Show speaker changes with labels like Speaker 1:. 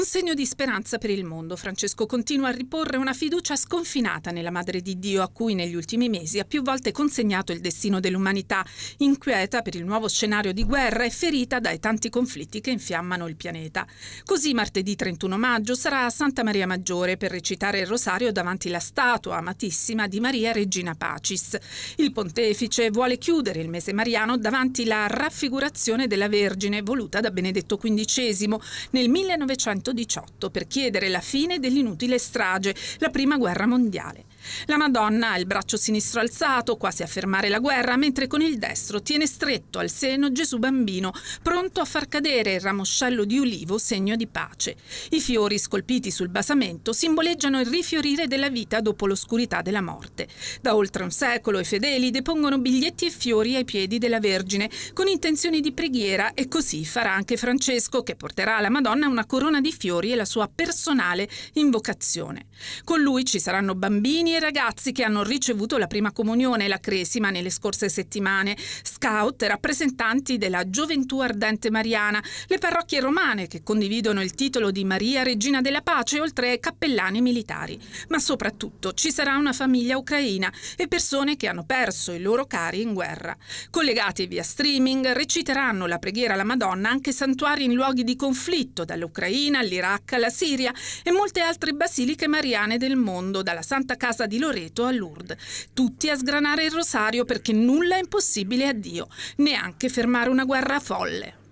Speaker 1: Un segno di speranza per il mondo, Francesco continua a riporre una fiducia sconfinata nella Madre di Dio a cui negli ultimi mesi ha più volte consegnato il destino dell'umanità, inquieta per il nuovo scenario di guerra e ferita dai tanti conflitti che infiammano il pianeta. Così martedì 31 maggio sarà a Santa Maria Maggiore per recitare il rosario davanti la statua amatissima di Maria Regina Pacis. Il pontefice vuole chiudere il mese mariano davanti la raffigurazione della Vergine voluta da Benedetto XV nel 1900 1818 per chiedere la fine dell'inutile strage, la prima guerra mondiale. La Madonna ha il braccio sinistro alzato, quasi a fermare la guerra, mentre con il destro tiene stretto al seno Gesù bambino, pronto a far cadere il ramoscello di ulivo, segno di pace. I fiori scolpiti sul basamento simboleggiano il rifiorire della vita dopo l'oscurità della morte. Da oltre un secolo i fedeli depongono biglietti e fiori ai piedi della Vergine con intenzioni di preghiera e così farà anche Francesco che porterà alla Madonna una corona di fiori e la sua personale invocazione. Con lui ci saranno bambini bambini e ragazzi che hanno ricevuto la prima comunione e la cresima nelle scorse settimane, scout, rappresentanti della gioventù ardente mariana, le parrocchie romane che condividono il titolo di Maria Regina della Pace, oltre ai cappellani militari. Ma soprattutto ci sarà una famiglia ucraina e persone che hanno perso i loro cari in guerra. Collegati via streaming, reciteranno la preghiera alla Madonna anche santuari in luoghi di conflitto, dall'Ucraina all'Iraq alla Siria e molte altre basiliche mariane del mondo, dalla Santa Casa casa di Loreto a Lourdes. Tutti a sgranare il rosario perché nulla è impossibile a Dio, neanche fermare una guerra folle.